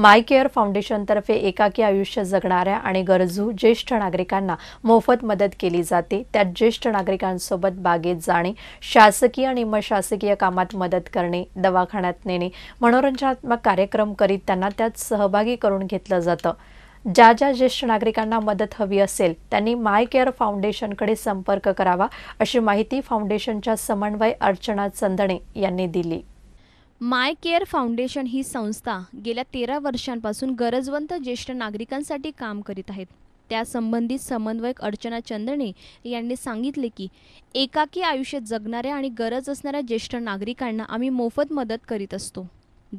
माय care फाउंडेशनतर्फे एकाकी आयुष्य जगणाऱ्या आणि गरजू ज्येष्ठ नागरिकांना मोफत मदत केली जाते त्यात ज्येष्ठ नागरिकांसोबत बागेत जाणे शासकीय आणि मशासकीय कामात मदत करणे दवाखान्यात नेणे मनोरंजनात्मक कार्यक्रम करीत त्यांना त्यात सहभागी करून घेतलं जातं ज्या ज्या ज्येष्ठ नागरिकांना मदत हवी असेल त्यांनी माय केअर फाउंडेशनकडे संपर्क करावा अशी माहिती फाउंडेशनच्या समन्वय अर्चना चंदणे यांनी दिली माय केअर फाउंडेशन ही संस्था गेल्या तेरा वर्षांपासून गरजवंत ज्येष्ठ नागरिकांसाठी काम करीत आहेत त्यासंबंधित समन्वयक अर्चना चंदणे यांनी सांगितले की एकाकी आयुष्य जगणाऱ्या आणि गरज असणाऱ्या ज्येष्ठ नागरिकांना आम्ही मोफत मदत करीत असतो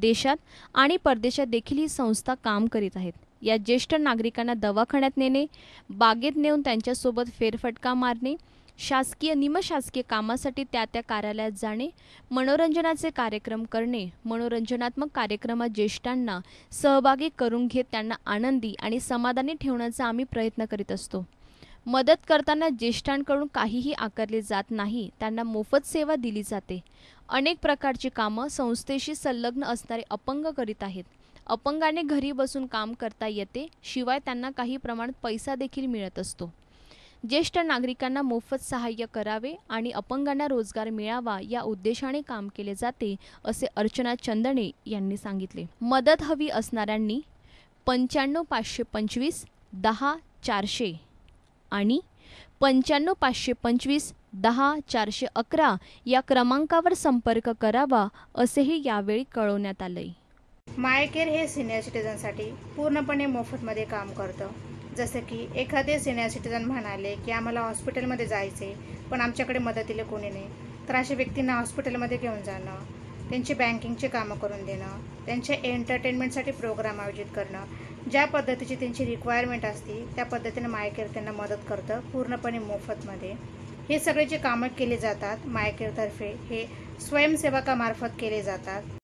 देशात आणि परदेशात देखील ही संस्था काम करीत आहेत या ज्येष्ठ नागरिकांना दवाखान्यात नेणे बागेत नेऊन त्यांच्यासोबत फेरफटका मारणे शासकीय निमशासकीय कामासाठी त्या त्या कार्यालयात जाणे मनोरंजनाचे कार्यक्रम करणे मनोरंजनात्मक कार्यक्रमात ज्येष्ठांना सहभागी करून घेत त्यांना आनंदी आणि समाधानी ठेवण्याचा आम्ही प्रयत्न करीत असतो मदत करताना ज्येष्ठांकडून काहीही आकारले जात नाही त्यांना मोफत सेवा दिली जाते अनेक प्रकारची कामं संस्थेशी संलग्न असणारे अपंग करीत आहेत अपंगाने घरी बसून काम करता येते शिवाय त्यांना काही प्रमाणात पैसा देखील मिळत असतो ज्येष्ठ नागरिकांना मोफत सहाय्य करावे आणि अपंगांना रोजगार मिळावा या उद्देशाने काम केले जाते असे अर्चना चंदणे यांनी सांगितले मदत हवी असणाऱ्यांनी पंच्याण्णव पाचशे पंचवीस दहा चारशे आणि पंच्याण्णव पाचशे पंचवीस दहा चारशे अकरा या क्रमांकावर संपर्क करावा असेही यावेळी कळवण्यात आले मायकेअर हे सिनियर सिटीजनसाठी पूर्णपणे मोफतमध्ये काम करतं जसं की एखादे सिनियर सिटीजन म्हणाले की आम्हाला हॉस्पिटलमध्ये जायचे पण आमच्याकडे मदतीला कोणी नाही तर अशा व्यक्तींना हॉस्पिटलमध्ये घेऊन जाणं त्यांची बँकिंगचे कामं करून देणं त्यांच्या एंटरटेनमेंटसाठी प्रोग्राम आयोजित करणं ज्या पद्धतीची त्यांची रिक्वायरमेंट असते त्या पद्धतीने मायकेअर त्यांना मदत करतं पूर्णपणे मोफतमध्ये हे सगळे जे कामं केले जातात मायकेअरतर्फे हे स्वयंसेवकामार्फत केले जातात